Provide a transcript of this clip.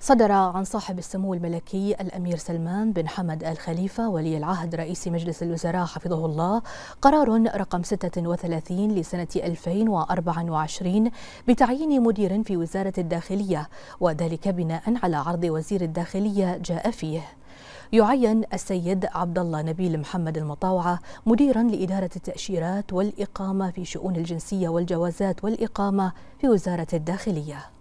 صدر عن صاحب السمو الملكي الأمير سلمان بن حمد آل خليفة ولي العهد رئيس مجلس الوزراء حفظه الله قرار رقم 36 لسنة 2024 بتعيين مدير في وزارة الداخلية وذلك بناء على عرض وزير الداخلية جاء فيه يعين السيد عبد الله نبيل محمد المطاوعة مديرا لإدارة التأشيرات والإقامة في شؤون الجنسية والجوازات والإقامة في وزارة الداخلية